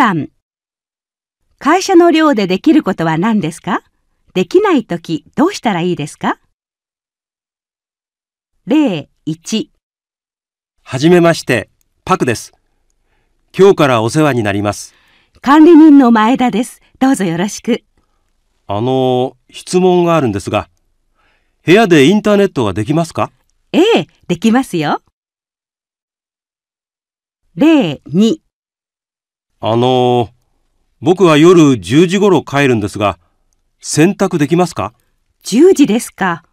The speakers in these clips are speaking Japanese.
番会社の寮でできることは何ですかできないときどうしたらいいですか例1はじめまして、パクです。今日からお世話になります。管理人の前田です。どうぞよろしく。あの、質問があるんですが、部屋でインターネットはできますかええ、できますよ。例2あのー、僕は夜10時頃帰るんですが、洗濯できますか ?10 時ですか。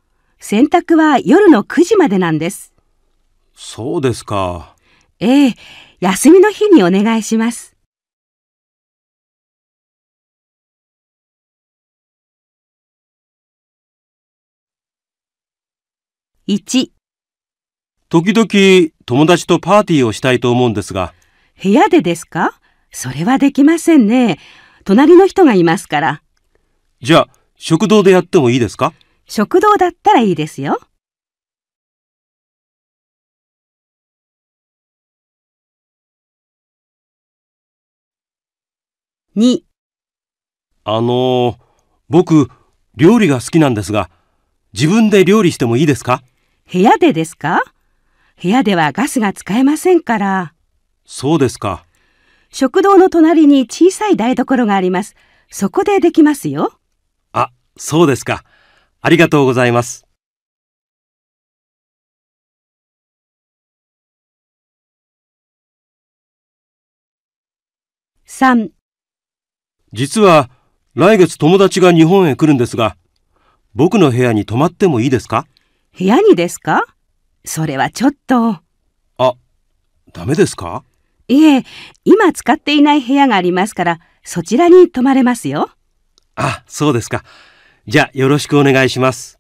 洗濯は夜の9時までなんです。そうですか。ええ、休みの日にお願いします。1時々友達とパーティーをしたいと思うんですが部屋でですかそれはできませんね。隣の人がいますから。じゃあ、食堂でやってもいいですか食堂だったらいいですよ。2あのー、僕、料理が好きなんですが、自分で料理してもいいですか部屋でですか部屋ではガスが使えませんから。そうですか。食堂の隣に小さい台所があります。そこでできますよ。あ、そうですか。ありがとうございます。実は来月友達が日本へ来るんですが、僕の部屋に泊まってもいいですか部屋にですかそれはちょっと。あ、ダメですかいえ、今使っていない部屋がありますから、そちらに泊まれますよ。あ、そうですか。じゃあよろしくお願いします。